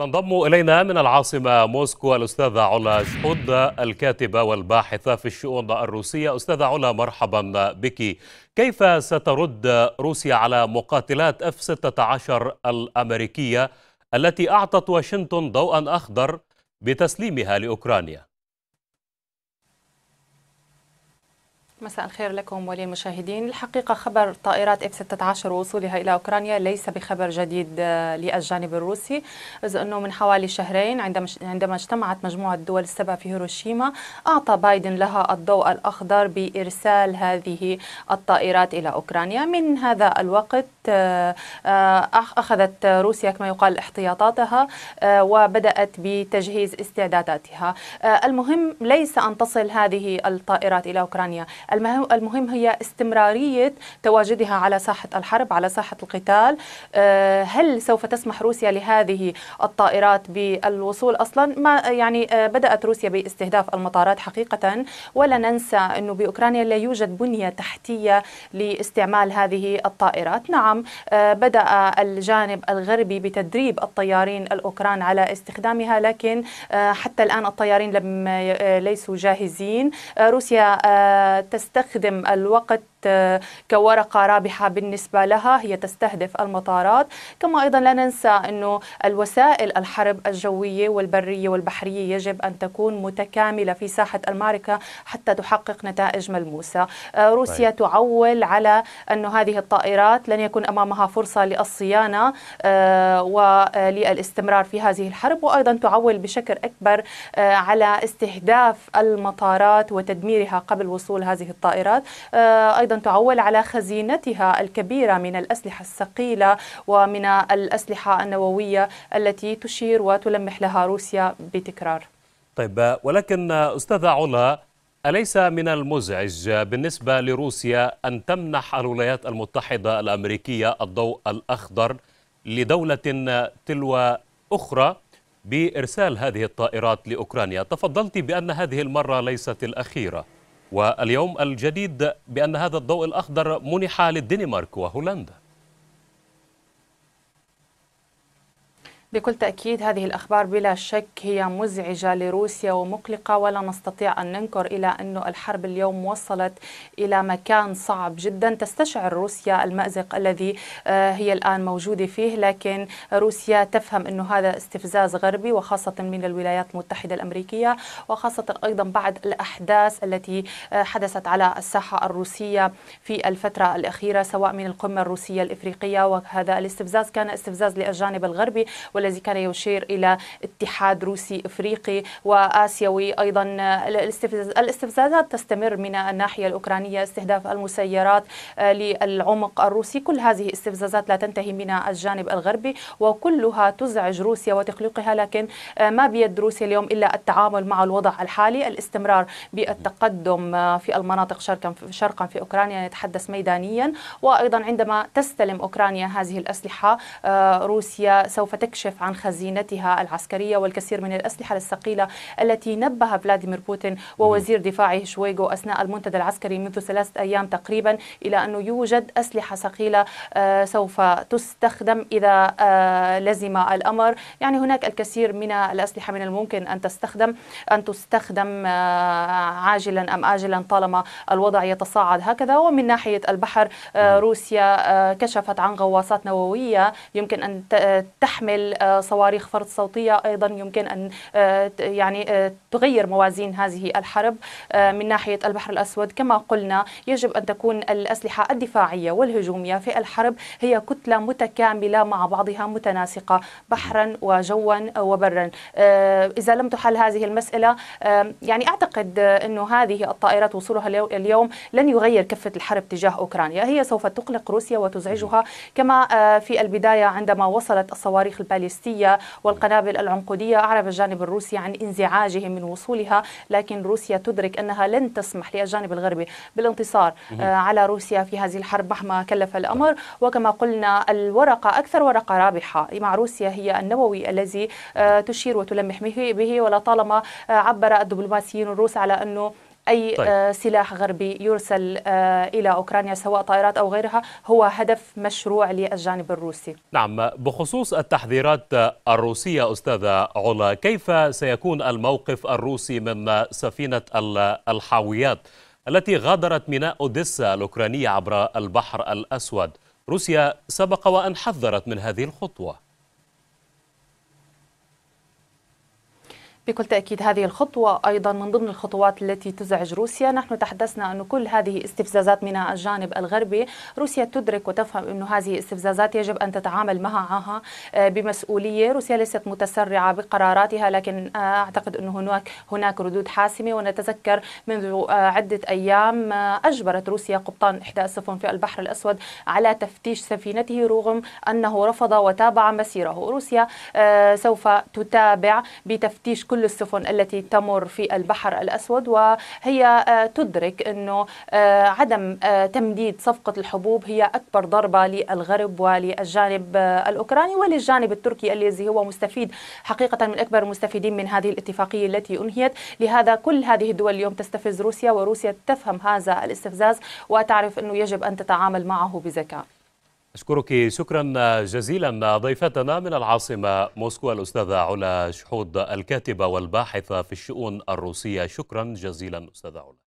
تنضم إلينا من العاصمة موسكو الأستاذة علا شحود الكاتبة والباحثة في الشؤون الروسية أستاذة علا مرحبا بك كيف سترد روسيا على مقاتلات F-16 الأمريكية التي أعطت واشنطن ضوءا أخضر بتسليمها لأوكرانيا؟ مساء الخير لكم وللمشاهدين الحقيقة خبر طائرات F-16 ووصولها إلى أوكرانيا ليس بخبر جديد آه، للجانب الروسي إذ أنه من حوالي شهرين عندما اجتمعت مجموعة الدول السبع في هيروشيما أعطى بايدن لها الضوء الأخضر بإرسال هذه الطائرات إلى أوكرانيا من هذا الوقت آه، آه، أخذت روسيا كما يقال احتياطاتها وبدأت بتجهيز استعداداتها المهم ليس أن تصل هذه الطائرات إلى أوكرانيا المهم هي استمرارية تواجدها على ساحة الحرب على ساحة القتال آه، هل سوف تسمح روسيا لهذه الطائرات بالوصول أصلا ما يعني آه، بدأت روسيا باستهداف المطارات حقيقة ولا ننسى أنه بأوكرانيا لا يوجد بنية تحتية لاستعمال هذه الطائرات نعم آه، بدأ الجانب الغربي بتدريب الطيارين الأوكران على استخدامها لكن حتى الآن الطيارين لم ليسوا جاهزين روسيا تستخدم الوقت آه، كورقة رابحة بالنسبة لها هي تستهدف المطارات كما أيضا لا ننسى أنه الوسائل الحرب الجوية والبرية والبحرية يجب أن تكون متكاملة في ساحة المعركة حتى تحقق نتائج ملموسة آه، روسيا طيب. تعول على أن هذه الطائرات لن يكون أمامها فرصة للصيانة آه، وللاستمرار في هذه الحرب وأيضا تعول بشكل أكبر على استهداف المطارات وتدميرها قبل وصول هذه هذه الطائرات آه، أيضا تعول على خزينتها الكبيرة من الأسلحة الثقيلة ومن الأسلحة النووية التي تشير وتلمح لها روسيا بتكرار طيب ولكن أستاذة علا أليس من المزعج بالنسبة لروسيا أن تمنح الولايات المتحدة الأمريكية الضوء الأخضر لدولة تلو أخرى بإرسال هذه الطائرات لأوكرانيا تفضلت بأن هذه المرة ليست الأخيرة واليوم الجديد بأن هذا الضوء الأخضر منح للدنمارك وهولندا بكل تأكيد هذه الأخبار بلا شك هي مزعجة لروسيا ومقلقة ولا نستطيع أن ننكر إلى أن الحرب اليوم وصلت إلى مكان صعب جدا تستشعر روسيا المأزق الذي آه، هي الآن موجودة فيه لكن روسيا تفهم أن هذا استفزاز غربي وخاصة من الولايات المتحدة الأمريكية وخاصة أيضا بعد الأحداث التي آه، حدثت على الساحة الروسية في الفترة الأخيرة سواء من القمة الروسية الإفريقية وهذا الاستفزاز كان استفزاز للجانب الغربي والذي كان يشير إلى اتحاد روسي إفريقي وآسيوي أيضا الاستفزازات تستمر من الناحية الأوكرانية استهداف المسيرات آه، للعمق الروسي كل هذه استفزازات لا تنتهي من الجانب الغربي وكلها تزعج روسيا وتقلقها لكن آه، ما بيد روسيا اليوم إلا التعامل مع الوضع الحالي الاستمرار بالتقدم آه، في المناطق شرقا شرقا في أوكرانيا نتحدث ميدانيا وأيضا عندما تستلم أوكرانيا هذه الأسلحة روسيا سوف تكشف تكشف عن خزينتها العسكرية والكثير من الأسلحة الثقيلة التي نبه فلاديمير بوتين ووزير دفاعه شويغو أثناء المنتدى العسكري منذ ثلاثة أيام تقريبا إلى أنه يوجد أسلحة ثقيلة آه، سوف تستخدم إذا آه، لزم الأمر يعني هناك الكثير من الأسلحة من الممكن أن تستخدم أن تستخدم آه، عاجلا أم آجلا طالما الوضع يتصاعد هكذا ومن ناحية البحر روسيا كشفت عن غواصات نووية يمكن أن تحمل آه، صواريخ فرط صوتية أيضا يمكن أن آه، يعني آه، تغير موازين هذه الحرب من ناحية البحر الأسود كما قلنا يجب أن تكون الأسلحة الدفاعية والهجومية في الحرب هي كتلة متكاملة مع بعضها متناسقة بحرا وجوا وبرا إذا لم تحل هذه المسألة يعني أعتقد أنه هذه الطائرات وصولها اليوم لن يغير كفة الحرب تجاه أوكرانيا هي سوف تقلق روسيا وتزعجها كما في البداية عندما وصلت الصواريخ الباليستية البالستية والقنابل العنقودية أعرب الجانب الروسي عن انزعاجه من وصولها لكن روسيا تدرك أنها لن تسمح للجانب الغربي بالانتصار آه، على روسيا في هذه الحرب مهما كلف الأمر وكما قلنا الورقة أكثر ورقة رابحة مع روسيا هي النووي الذي آه، تشير وتلمح به ولطالما آه، عبر الدبلوماسيين الروس على أنه أي طيب. آه، سلاح غربي يرسل آه، إلى أوكرانيا سواء طائرات أو غيرها هو هدف مشروع للجانب الروسي نعم بخصوص التحذيرات آه، الروسية أستاذة علا كيف سيكون الموقف الروسي من سفينة الحاويات التي غادرت ميناء أوديسا الأوكرانية عبر البحر الأسود روسيا سبق وأن حذرت من هذه الخطوة بكل تأكيد هذه الخطوة أيضا من ضمن الخطوات التي تزعج روسيا نحن تحدثنا أن كل هذه استفزازات من الجانب الغربي روسيا تدرك وتفهم أن هذه استفزازات يجب أن تتعامل معها آه، بمسؤولية روسيا ليست متسرعة بقراراتها لكن آه، أعتقد أن هناك هناك ردود حاسمة ونتذكر منذ آه، عدة أيام أجبرت روسيا قبطان إحدى السفن في البحر الأسود على تفتيش سفينته رغم أنه رفض وتابع مسيره روسيا سوف تتابع بتفتيش كل كل السفن التي تمر في البحر الأسود وهي آه، تدرك أنه آه، عدم آه، تمديد صفقة الحبوب هي أكبر ضربة للغرب وللجانب الأوكراني وللجانب التركي الذي هو مستفيد حقيقة من أكبر المستفيدين من هذه الاتفاقية التي أنهيت لهذا كل هذه الدول اليوم تستفز روسيا وروسيا تفهم هذا الاستفزاز وتعرف أنه يجب أن تتعامل معه بذكاء أشكرك شكرا جزيلا ضيفتنا من العاصمة موسكو الأستاذة علا شحود الكاتبة والباحثة في الشؤون الروسية شكرا جزيلا أستاذة علا